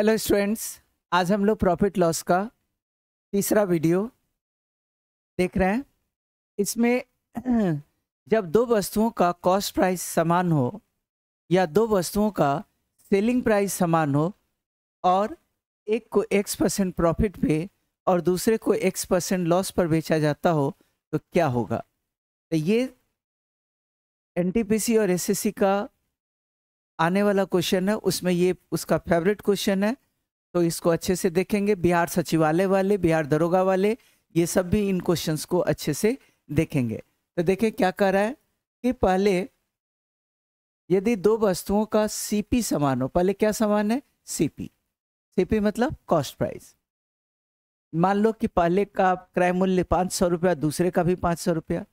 hello students आज हम लोग प्रॉफिट लॉस का तीसरा वीडियो देख रहे हैं इसमें जब दो वस्तुओं का कॉस्ट प्राइस समान हो या दो वस्तुओं का सेलिंग प्राइस समान हो और एक को x परसेंट प्रॉफिट पे और दूसरे को x परसेंट लॉस पर बेचा जाता हो तो क्या होगा तो ये एन और एस का आने वाला क्वेश्चन है उसमें ये उसका फेवरेट क्वेश्चन है तो इसको अच्छे से देखेंगे बिहार सचिवालय वाले बिहार दरोगा वाले ये सब भी इन क्वेश्चन को अच्छे से देखेंगे तो देखें क्या कह रहा है कि पहले यदि दो वस्तुओं का सीपी समान हो पहले क्या समान है सीपी सीपी मतलब कॉस्ट प्राइस मान लो कि पहले का क्रय मूल्य पाँच सौ रुपया दूसरे का भी पाँच सौ रुपया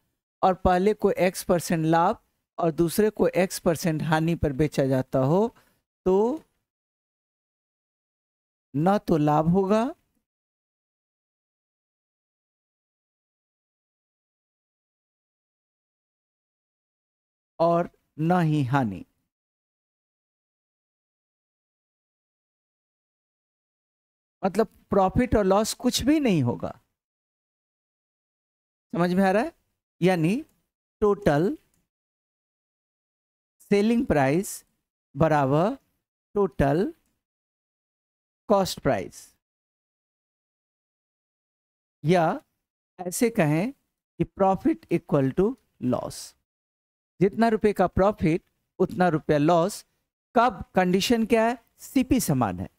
और पहले को एक्स परसेंट लाभ और दूसरे को एक्स परसेंट हानि पर बेचा जाता हो तो न तो लाभ होगा और न ही हानि मतलब प्रॉफिट और लॉस कुछ भी नहीं होगा समझ में आ रहा है यानी टोटल सेलिंग प्राइस बराबर टोटल कॉस्ट प्राइस या ऐसे कहें कि प्रॉफिट इक्वल टू लॉस जितना रुपए का प्रॉफिट उतना रुपया लॉस कब कंडीशन क्या है सीपी समान है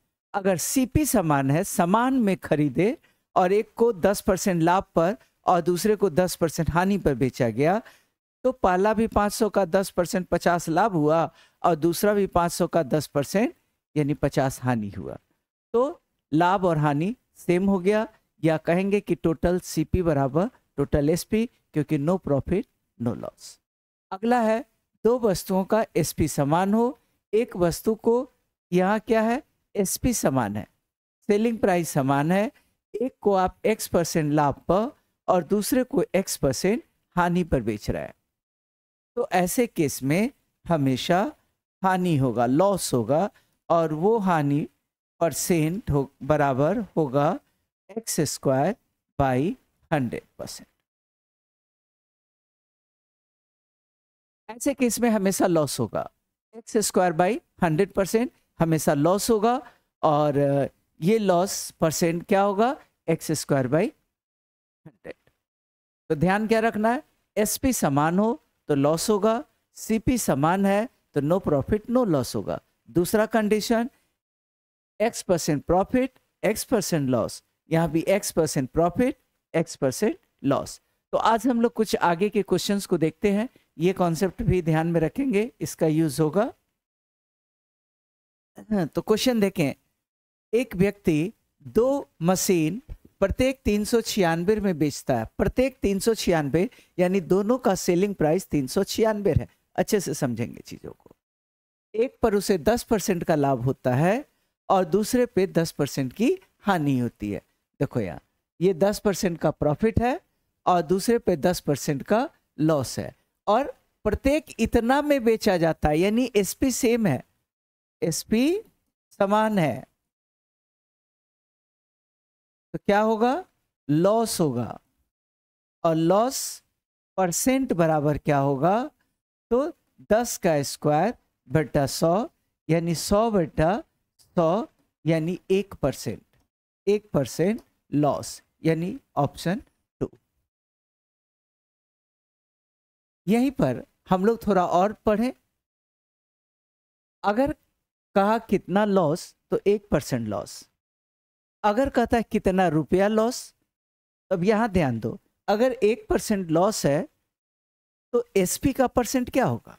अगर सीपी समान है समान में खरीदे और एक को 10 परसेंट लाभ पर और दूसरे को 10 परसेंट हानि पर बेचा गया तो पहला भी 500 का 10 परसेंट पचास लाभ हुआ और दूसरा भी 500 का 10 परसेंट यानी 50 हानि हुआ तो लाभ और हानि सेम हो गया या कहेंगे कि टोटल सीपी बराबर टोटल एसपी क्योंकि नो प्रॉफिट नो लॉस अगला है दो वस्तुओं का एसपी समान हो एक वस्तु को यहाँ क्या है एसपी समान है सेलिंग प्राइस समान है एक को आप एक्स परसेंट लाभ पर और दूसरे को एक्स परसेंट हानि पर बेच रहा है तो ऐसे केस में हमेशा हानि होगा लॉस होगा और वो हानि परसेंट हो बराबर होगा x square by hundred percent ऐसे केस में हमेशा लॉस होगा x square by hundred percent हमेशा लॉस होगा और ये लॉस परसेंट क्या होगा एक्स स्क्वायर बाई हंड्रेड तो ध्यान क्या रखना है एसपी समान हो तो लॉस होगा सीपी समान है तो नो प्रॉफिट नो लॉस होगा दूसरा condition x percent profit x percent loss यहाँ भी x percent profit x percent loss तो आज हम लोग कुछ आगे के क्वेश्चंस को देखते हैं ये कॉन्सेप्ट भी ध्यान में रखेंगे इसका यूज होगा तो क्वेश्चन देखें एक व्यक्ति दो मशीन प्रत्येक तीन सौ छियानवे में बेचता है प्रत्येक तीन सौ छियानवे यानी दोनों का सेलिंग प्राइस तीन सौ छियानवे है अच्छे से समझेंगे चीज़ों को एक पर उसे दस परसेंट का लाभ होता है और दूसरे पे दस परसेंट की हानि होती है देखो यहाँ ये दस परसेंट का प्रॉफिट है और दूसरे पे दस परसेंट का लॉस है और प्रत्येक इतना में बेचा जाता है यानी पी सेम है पी समान है तो क्या होगा लॉस होगा और लॉस परसेंट बराबर क्या होगा तो दस का स्क्वायर बटा सौ यानी सौ बटा सौ यानी एक परसेंट एक परसेंट लॉस यानी ऑप्शन टू यहीं पर हम लोग थोड़ा और पढ़ें अगर कहा कितना लॉस तो एक परसेंट लॉस अगर कहता है कितना रुपया लॉस अब यहाँ ध्यान दो अगर एक परसेंट लॉस है तो एसपी का परसेंट क्या होगा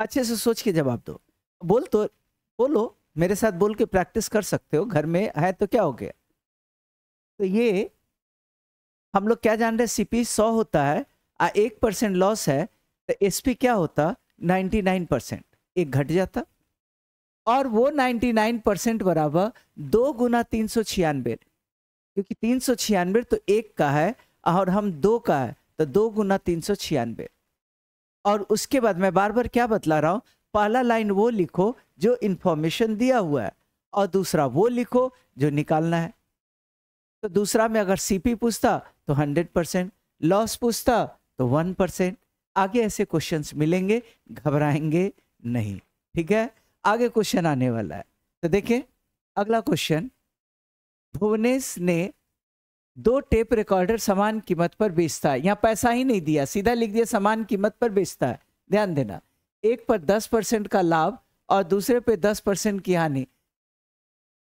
अच्छे से सोच के जवाब दो बोल तो बोलो मेरे साथ बोल के प्रैक्टिस कर सकते हो घर में है तो क्या हो गया तो ये हम लोग क्या जान रहे हैं सीपी सौ होता है आ एक परसेंट लॉस है तो एसपी क्या होता नाइन्टी नाइन परसेंट एक घट जाता और वो 99 परसेंट बराबर दो गुना तीन सौ छियानबे क्योंकि तीन सौ छियानबे तो एक का है और हम दो का है तो दो गुना तीन सौ छियानबे और उसके बाद मैं बार बार क्या बतला रहा हूँ पहला लाइन वो लिखो जो इन्फॉर्मेशन दिया हुआ है और दूसरा वो लिखो जो निकालना है तो दूसरा में अगर सी पूछता तो हंड्रेड परसेंट लॉस पूछता तो वन परसेंट आगे ऐसे क्वेश्चंस मिलेंगे घबराएंगे नहीं ठीक है आगे क्वेश्चन आने वाला है तो देखिए अगला क्वेश्चन भुवनेश ने दो टेप रिकॉर्डर समान कीमत पर बेचता है यहाँ पैसा ही नहीं दिया सीधा लिख दिया समान कीमत पर बेचता है ध्यान देना एक पर दस परसेंट का लाभ और दूसरे पे दस परसेंट की हानि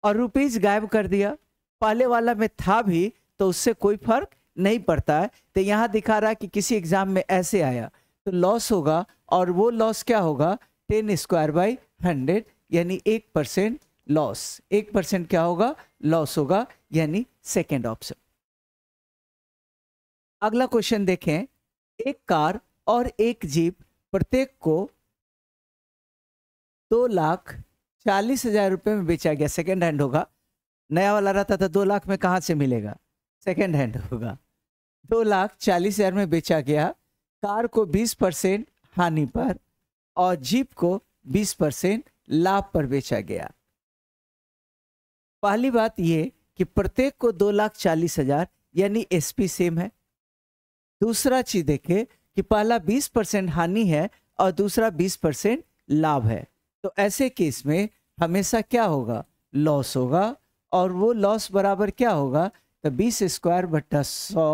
और रुपीज गायब कर दिया पहले वाला में था भी तो उससे कोई फर्क नहीं पड़ता है तो यहाँ दिखा रहा है कि किसी एग्जाम में ऐसे आया तो लॉस होगा और वो लॉस क्या होगा टेन स्क्वायर बाई हंड्रेड यानी एक परसेंट लॉस एक परसेंट क्या होगा लॉस होगा यानी सेकेंड ऑप्शन अगला क्वेश्चन देखें एक कार और एक जीप प्रत्येक को दो लाख चालीस हजार रुपये में बेचा गया सेकेंड हैंड होगा नया वाला रहता था तो दो लाख में कहाँ से मिलेगा सेकेंड हैंड होगा दो लाख चालीस हजार में बेचा गया कार को बीस परसेंट हानि पर और जीप को 20 परसेंट लाभ पर बेचा गया पहली बात यह कि प्रत्येक को दो लाख चालीस हजार यानी एसपी सेम है दूसरा चीज देखे कि पहला 20 परसेंट हानि है और दूसरा 20 परसेंट लाभ है तो ऐसे केस में हमेशा क्या होगा लॉस होगा और वो लॉस बराबर क्या होगा तो 20 स्क्वायर बट्टा सौ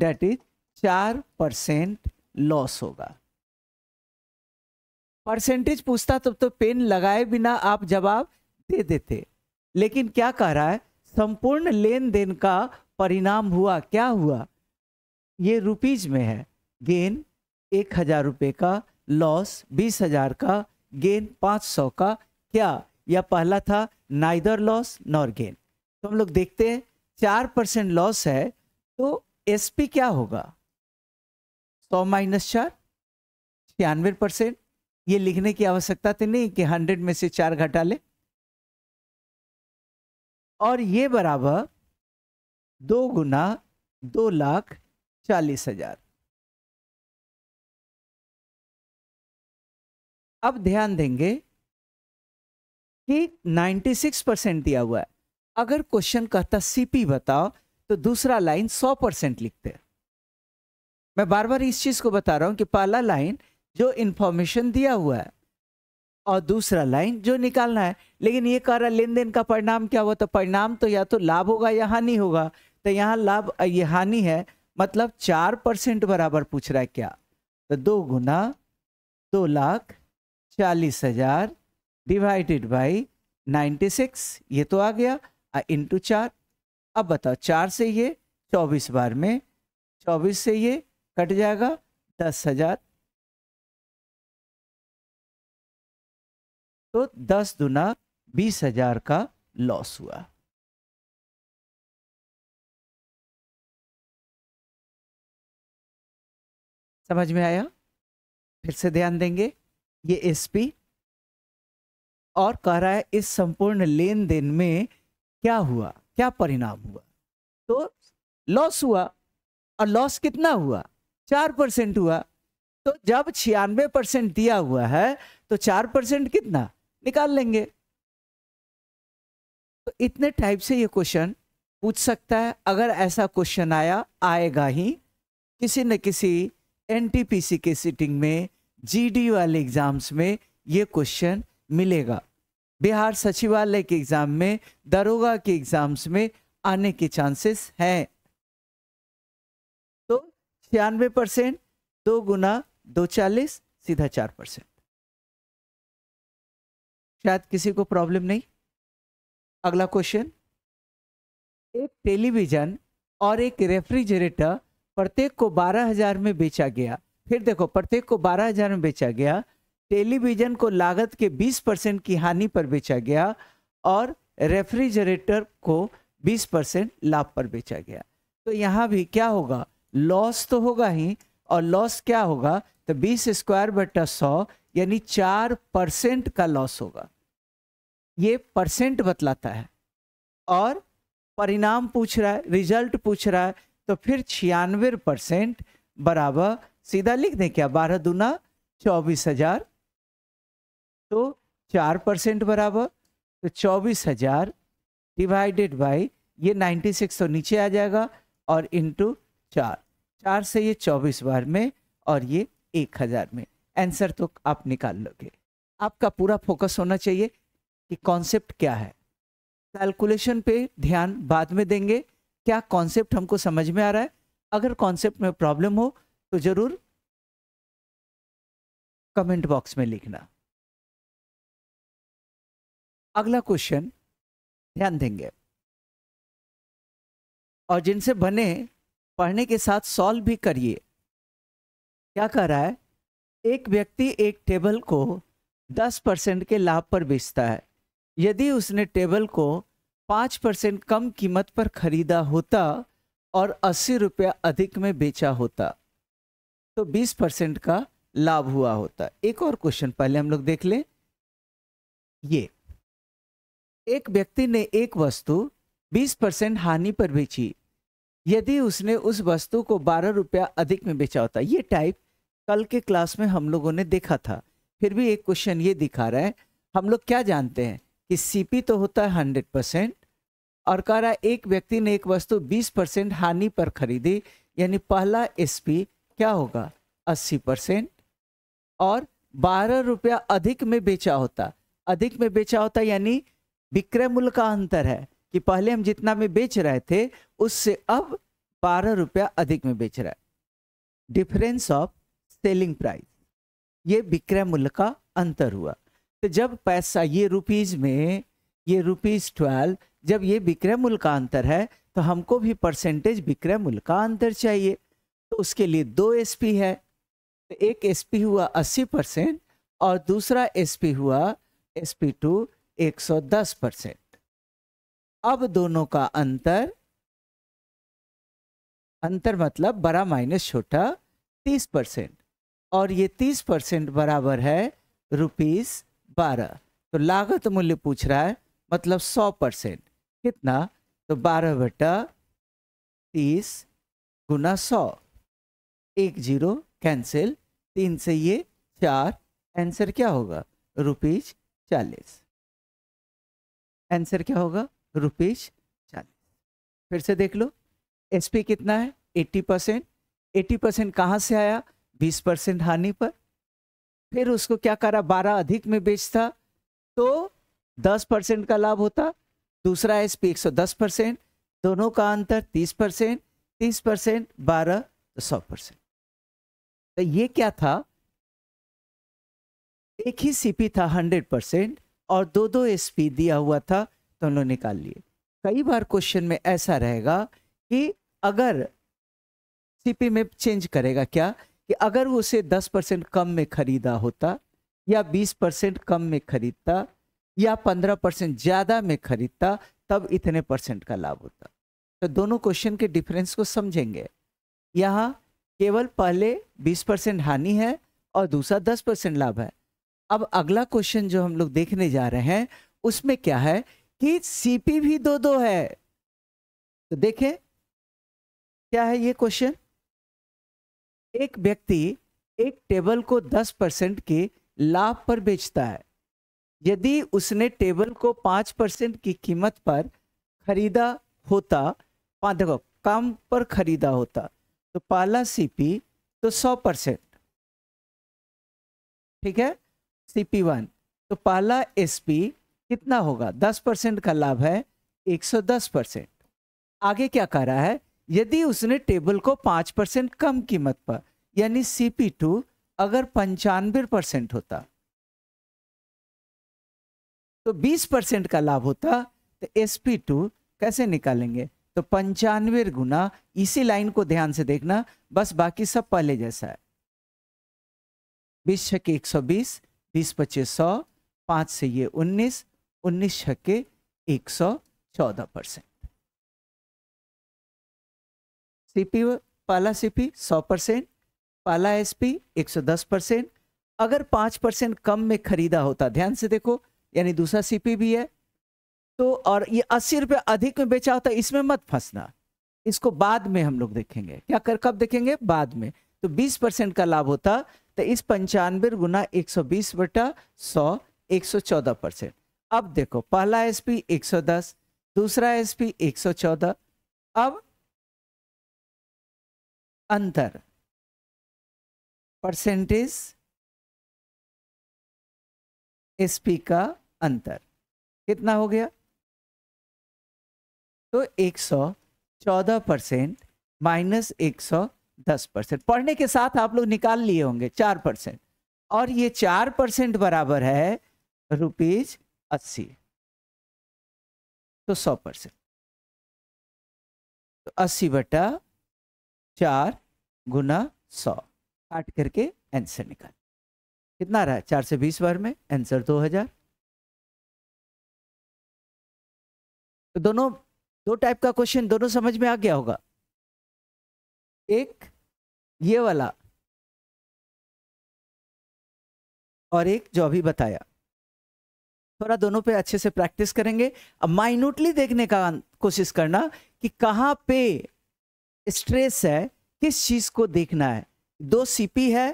डेट इज चार परसेंट लॉस होगा परसेंटेज पूछता तब तो पेन लगाए बिना आप जवाब दे देते लेकिन क्या कह रहा है संपूर्ण लेन देन का परिणाम हुआ क्या हुआ ये रुपीज में है गेन एक हजार रुपये का लॉस बीस हजार का गेन पाँच सौ का क्या यह पहला था नाइदर लॉस नॉर गेन तो हम लोग देखते हैं चार परसेंट लॉस है तो एसपी क्या होगा सौ माइनस चार छियानवे परसेंट ये लिखने की आवश्यकता तो नहीं कि हंड्रेड में से चार घटा ले और ये बराबर दो गुना दो लाख चालीस हजार अब ध्यान देंगे कि 96 परसेंट दिया हुआ है अगर क्वेश्चन कहता सीपी बताओ तो दूसरा लाइन 100 परसेंट लिखते मैं बार बार इस चीज को बता रहा हूं कि पहला लाइन जो इन्फॉर्मेशन दिया हुआ है और दूसरा लाइन जो निकालना है लेकिन ये कह रहा है लेन देन का परिणाम क्या हुआ तो परिणाम तो या तो लाभ होगा या हानि होगा तो यहाँ लाभ ये हानि है मतलब चार परसेंट बराबर पूछ रहा है क्या तो दो गुना दो लाख चालीस हजार डिवाइडेड बाई नाइन्टी सिक्स ये तो आ गया इंटू चार अब बताओ चार से ये चौबीस बार में चौबीस से ये कट जाएगा दस हजार तो दस दुना बीस हजार का लॉस हुआ समझ में आया फिर से ध्यान देंगे ये एसपी और कह रहा है इस संपूर्ण लेन देन में क्या हुआ क्या परिणाम हुआ तो लॉस हुआ और लॉस कितना हुआ चार परसेंट हुआ तो जब छियानवे परसेंट दिया हुआ है तो चार परसेंट कितना निकाल लेंगे तो इतने टाइप से ये क्वेश्चन पूछ सकता है अगर ऐसा क्वेश्चन आया आएगा ही किसी न किसी एनटीपीसी के सिटिंग में जीडी वाले एग्जाम्स में ये क्वेश्चन मिलेगा बिहार सचिवालय के एग्जाम में दरोगा के एग्जाम्स में आने के चांसेस हैं तो छियानवे परसेंट दो गुना दो चालीस सीधा चार परसेंट शायद किसी को प्रॉब्लम नहीं अगला क्वेश्चन एक टेलीविज़न और एक रेफ्रिजरेटर प्रत्येक को बारह हजार में बेचा गया फिर देखो प्रत्येक को बारह हजार में बेचा गया टेलीविज़न को लागत के बीस परसेंट की हानि पर बेचा गया और रेफ्रिजरेटर को बीस परसेंट लाभ पर बेचा गया तो यहाँ भी क्या होगा लॉस तो होगा ही और लॉस क्या होगा तो बीस स्क्वायर बटा सौ यानी चार परसेंट का लॉस होगा ये परसेंट बतलाता है और परिणाम पूछ रहा है रिजल्ट पूछ रहा है तो फिर छियानवे परसेंट बराबर सीधा लिख दें क्या बारह दूना चौबीस हजार तो चार परसेंट बराबर तो चौबीस हजार डिवाइडेड बाई ये नाइन्टी सिक्स तो नीचे आ जाएगा और इंटू चार चार से ये चौबीस बार में और ये एक हज़ार में आंसर तो आप निकाल लोगे आपका पूरा फोकस होना चाहिए कि कॉन्सेप्ट क्या है कैलकुलेशन पे ध्यान बाद में देंगे क्या कॉन्सेप्ट हमको समझ में आ रहा है अगर कॉन्सेप्ट में प्रॉब्लम हो तो ज़रूर कमेंट बॉक्स में लिखना अगला क्वेश्चन ध्यान देंगे और जिनसे बने पढ़ने के साथ सॉल्व भी करिए क्या कह रहा है एक व्यक्ति एक टेबल को 10 परसेंट के लाभ पर बेचता है यदि उसने टेबल को 5 परसेंट कम कीमत पर खरीदा होता और अस्सी रुपया अधिक में बेचा होता तो 20 परसेंट का लाभ हुआ होता एक और क्वेश्चन पहले हम लोग देख लें ये एक व्यक्ति ने एक वस्तु 20 परसेंट हानि पर बेची यदि उसने उस वस्तु को बारह रुपया अधिक में बेचा होता ये टाइप कल के क्लास में हम लोगों ने देखा था फिर भी एक क्वेश्चन ये दिखा रहा है हम लोग क्या जानते हैं कि सीपी तो होता है हंड्रेड परसेंट और कह रहा है एक व्यक्ति ने एक वस्तु बीस परसेंट हानि पर खरीदी यानी पहला एसपी क्या होगा अस्सी परसेंट और बारह रुपया अधिक में बेचा होता अधिक में बेचा होता यानी विक्रय मूल्य का अंतर है कि पहले हम जितना में बेच रहे थे उससे अब बारह रुपया अधिक में बेच रहा है डिफरेंस ऑफ सेलिंग प्राइस ये विक्रय मूल्य का अंतर हुआ तो जब पैसा ये रुपीज़ में ये रुपीज़ ट्वेल्व जब ये विक्रय मूल्य का अंतर है तो हमको भी परसेंटेज विक्रय मूल्य का अंतर चाहिए तो उसके लिए दो एसपी है तो एक एसपी हुआ अस्सी परसेंट और दूसरा एसपी हुआ एसपी टू एक सौ दस परसेंट अब दोनों का अंतर अंतर मतलब बड़ा माइनस छोटा तीस परसेंट और ये तीस परसेंट बराबर है रुपीस बारह तो लागत मूल्य पूछ रहा है मतलब सौ परसेंट कितना तो बारह बटा तीस गुना सौ एक जीरो कैंसिल तीन से ये चार आंसर क्या होगा रुपीज चालीस आंसर क्या होगा रुपीज चालीस फिर से देख लो एसपी कितना है एट्टी परसेंट एट्टी परसेंट कहाँ से आया बीस परसेंट हानि पर फिर उसको क्या करा बारह अधिक में बेचता तो दस परसेंट का लाभ होता दूसरा एस पी एक सौ दस परसेंट दोनों का अंतर तीस परसेंट तीस परसेंट बारह तो सौ परसेंट तो ये क्या था एक ही सीपी था हंड्रेड परसेंट और दो दो एस पी दिया हुआ था तो उन्होंने निकाल लिए कई बार क्वेश्चन में ऐसा रहेगा कि अगर सीपी में चेंज करेगा क्या कि अगर उसे 10 परसेंट कम में खरीदा होता या 20 परसेंट कम में खरीदता या 15 परसेंट ज़्यादा में खरीदता तब इतने परसेंट का लाभ होता तो दोनों क्वेश्चन के डिफरेंस को समझेंगे यहाँ केवल पहले 20 परसेंट हानि है और दूसरा 10 परसेंट लाभ है अब अगला क्वेश्चन जो हम लोग देखने जा रहे हैं उसमें क्या है कि सीपी भी दो दो है तो देखें क्या है ये क्वेश्चन एक व्यक्ति एक टेबल को 10 परसेंट के लाभ पर बेचता है यदि उसने टेबल को 5 परसेंट की कीमत पर खरीदा होता देखो काम पर खरीदा होता तो पाला सीपी तो 100 परसेंट ठीक है सीपी वन तो पाला एसपी कितना होगा 10 परसेंट का लाभ है 110 परसेंट आगे क्या कह रहा है यदि उसने टेबल को पांच परसेंट कम कीमत पर यानी सीपी टू अगर पंचानवे परसेंट होता तो बीस परसेंट का लाभ होता तो एसपी टू कैसे निकालेंगे तो पंचानवे गुना इसी लाइन को ध्यान से देखना बस बाकी सब पहले जैसा है बीस छके एक सौ बीस बीस पच्चीस सौ पांच से ये उन्नीस उन्नीस छके एक सौ चौदह परसेंट सीपी पाला सीपी 100 परसेंट पाला एसपी 110 परसेंट अगर 5 परसेंट कम में खरीदा होता ध्यान से देखो यानी दूसरा सीपी भी है तो और ये अस्सी रुपये अधिक में बेचा होता इसमें मत फंसना इसको बाद में हम लोग देखेंगे क्या कर कब देखेंगे बाद में तो 20 परसेंट का लाभ होता तो इस पंचानवे गुना 120 बटा सौ 114 परसेंट अब देखो पहला एसपी 110 दूसरा एसपी 114 अब अंतर परसेंटेज एसपी का अंतर कितना हो गया तो 114 परसेंट माइनस 110 परसेंट पढ़ने के साथ आप लोग निकाल लिए होंगे चार परसेंट और ये चार परसेंट बराबर है रुपीज अस्सी तो सौ परसेंट तो अस्सी बटा चार गुना सौ काट करके आंसर निकाल कितना रहा चार से बीस बार में आंसर दो हजार तो दोनों दो टाइप का क्वेश्चन दोनों समझ में आ गया होगा एक ये वाला और एक जो अभी बताया थोड़ा दोनों पे अच्छे से प्रैक्टिस करेंगे अब माइन्यूटली देखने का कोशिश करना कि कहाँ पे स्ट्रेस है किस चीज़ को देखना है दो सीपी है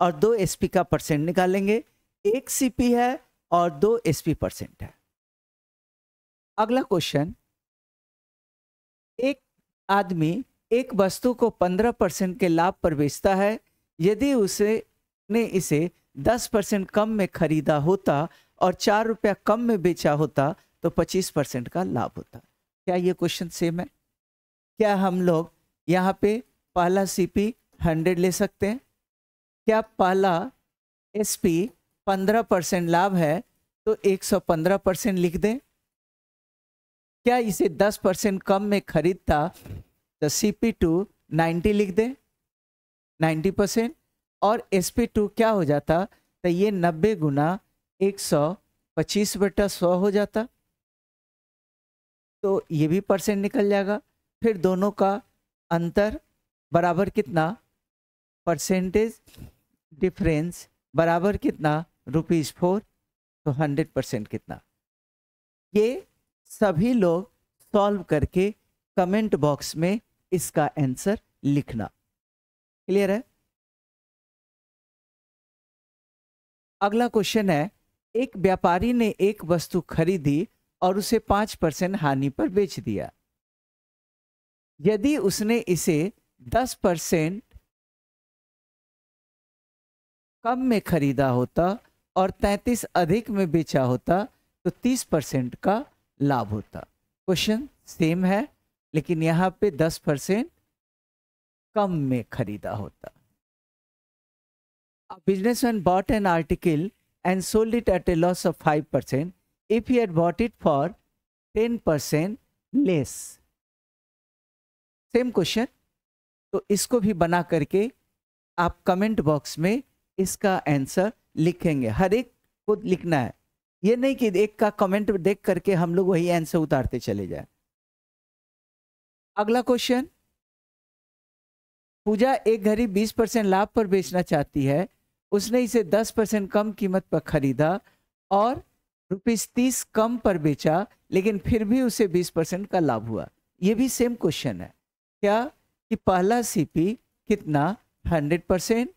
और दो एसपी का परसेंट निकालेंगे एक सीपी है और दो एसपी परसेंट है अगला क्वेश्चन एक आदमी एक वस्तु को 15 परसेंट के लाभ पर बेचता है यदि उसे ने इसे 10 परसेंट कम में खरीदा होता और चार रुपया कम में बेचा होता तो 25 परसेंट का लाभ होता क्या ये क्वेश्चन सेम है क्या हम लोग यहाँ पे पहला सीपी हंड्रेड ले सकते हैं क्या पहला एसपी पंद्रह परसेंट लाभ है तो एक सौ पंद्रह परसेंट लिख दें क्या इसे दस परसेंट कम में खरीदता तो सी पी टू नाइन्टी लिख दें नाइन्टी परसेंट और एस पी टू क्या हो जाता तो ये नब्बे गुना एक सौ पच्चीस बटा सौ हो जाता तो ये भी परसेंट निकल जाएगा फिर दोनों का अंतर बराबर कितना परसेंटेज डिफरेंस बराबर कितना रुपीज़ फोर तो हंड्रेड परसेंट कितना ये सभी लोग सॉल्व करके कमेंट बॉक्स में इसका आंसर लिखना क्लियर है अगला क्वेश्चन है एक व्यापारी ने एक वस्तु खरीदी और उसे पाँच परसेंट हानि पर बेच दिया यदि उसने इसे 10 परसेंट कम में खरीदा होता और 33 अधिक में बेचा होता तो 30 परसेंट का लाभ होता क्वेश्चन सेम है लेकिन यहाँ पे 10 परसेंट कम में खरीदा होता business man bought an article and sold it at a loss of 5 percent if you had bought it for 10 percent less same question तो इसको भी बना करके आप कमेंट बॉक्स में इसका आंसर लिखेंगे हर एक को लिखना है ये नहीं कि एक का कमेंट देख करके हम लोग वही आंसर उतारते चले जाए अगला क्वेश्चन पूजा एक घड़ी 20 परसेंट लाभ पर बेचना चाहती है उसने इसे 10 परसेंट कम कीमत पर खरीदा और रुपीज तीस कम पर बेचा लेकिन फिर भी उसे 20 परसेंट का लाभ हुआ ये भी सेम क्वेश्चन है क्या कि पहला सीपी कितना 100 परसेंट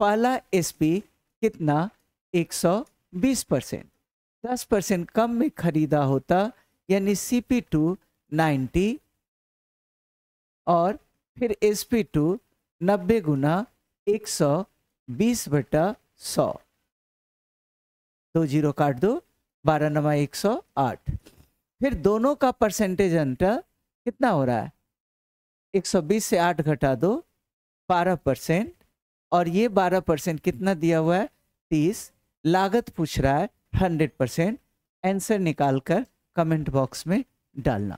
पहला एसपी कितना 120 परसेंट दस परसेंट कम में खरीदा होता यानी सी पी टू नाइन्टी और फिर एस पी टू नब्बे गुना एक सौ बीस बटा सौ दो जीरो काट दो बारह नवा एक सौ आठ फिर दोनों का परसेंटेज अंतर कितना हो रहा है 120 से 8 घटा दो 12 परसेंट और ये 12 परसेंट कितना दिया हुआ है 30 लागत पूछ रहा है 100 परसेंट आंसर निकाल कर कमेंट बॉक्स में डालना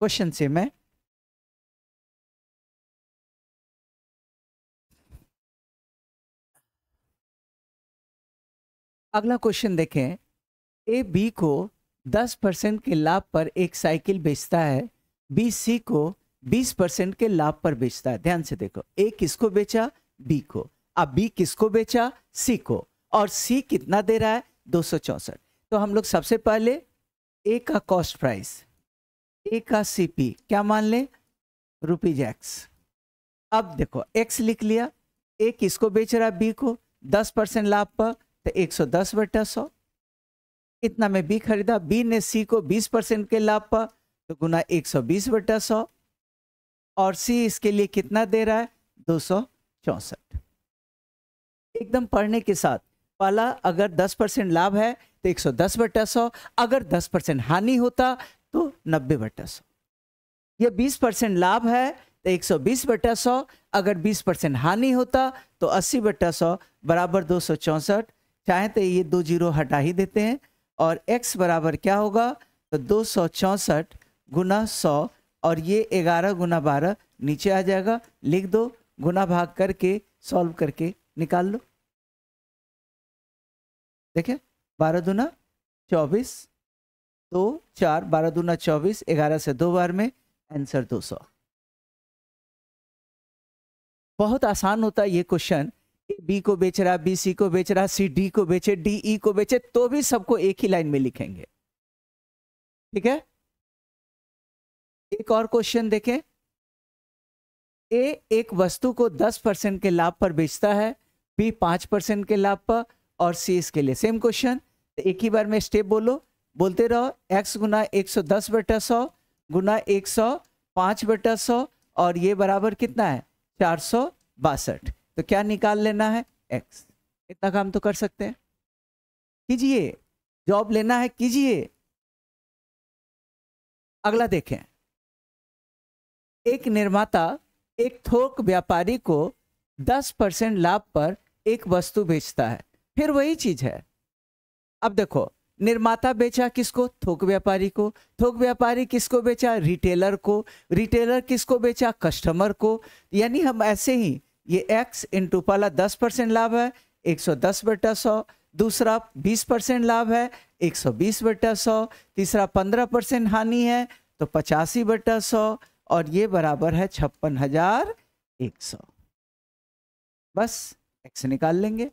क्वेश्चन से मैं अगला क्वेश्चन देखें ए बी को 10 परसेंट के लाभ पर एक साइकिल बेचता है बी सी को बीस परसेंट के लाभ पर बेचता है ध्यान से देखो ए किसको बेचा बी को अब बी किसको बेचा सी को और सी कितना दे रहा है दो तो हम लोग सबसे पहले ए का कॉस्ट प्राइस ए का सीपी क्या मान लें रुपीज एक्स अब देखो एक्स लिख लिया ए किसको बेच रहा है बी को दस परसेंट लाभ पर तो एक सौ दस बटा सौ इतना में बी खरीदा बी ने सी को बीस परसेंट के लाभ पर तो गुना एक सौ बीस बटा सौ और सी इसके लिए कितना दे रहा है दो एकदम पढ़ने के साथ पहला अगर 10 परसेंट लाभ है तो 110 बटा सौ अगर 10 परसेंट हानि होता तो 90 बटा सौ यह 20 परसेंट लाभ है तो 120 बटा सौ अगर 20 परसेंट हानि होता तो 80 बटा सौ बराबर दो चाहे तो ये दो जीरो हटा ही देते हैं और x बराबर क्या होगा तो दो सौ गुना सौ और ये ग्यारह गुना बारह नीचे आ जाएगा लिख दो गुना भाग करके सॉल्व करके निकाल लो देखिए बारह दुना चौबीस दो चार बारह दुना चौबीस ग्यारह से दो बार में आंसर दो सौ बहुत आसान होता है ये क्वेश्चन बी को बेच रहा बी सी को बेच रहा सी डी को बेचे डी ई को बेचे तो भी सबको एक ही लाइन में लिखेंगे ठीक है एक और क्वेश्चन देखें ए एक वस्तु को 10 परसेंट के लाभ पर बेचता है बी 5 परसेंट के लाभ पर और सी इसके लिए सेम क्वेश्चन तो एक ही बार में स्टेप बोलो बोलते रहो एक्स गुना एक सौ दस बटा सौ गुना एक सौ पाँच बटा सौ और ये बराबर कितना है चार सौ बासठ तो क्या निकाल लेना है एक्स इतना काम तो कर सकते हैं कीजिए जॉब लेना है कीजिए अगला देखें एक निर्माता एक थोक व्यापारी को 10 परसेंट लाभ पर एक वस्तु बेचता है फिर वही चीज है अब देखो निर्माता बेचा किसको थोक व्यापारी को थोक व्यापारी किसको बेचा रिटेलर को रिटेलर किसको बेचा कस्टमर को यानी हम ऐसे ही ये एक्स इंटू पाला दस परसेंट लाभ है एक सौ दस बटा सौ दूसरा बीस परसेंट लाभ है एक सौ बीस बटा सौ तीसरा पंद्रह परसेंट हानि है तो पचासी बटा सौ और ये बराबर है छप्पन हजार एक सौ बस एक्स निकाल लेंगे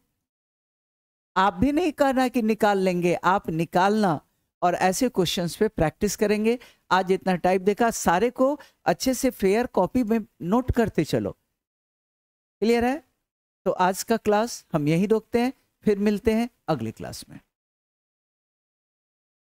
आप भी नहीं करना कि निकाल लेंगे आप निकालना और ऐसे क्वेश्चंस पे प्रैक्टिस करेंगे आज इतना टाइप देखा सारे को अच्छे से फेयर कॉपी में नोट करते चलो क्लियर है तो आज का क्लास हम यही रोकते हैं फिर मिलते हैं अगली क्लास में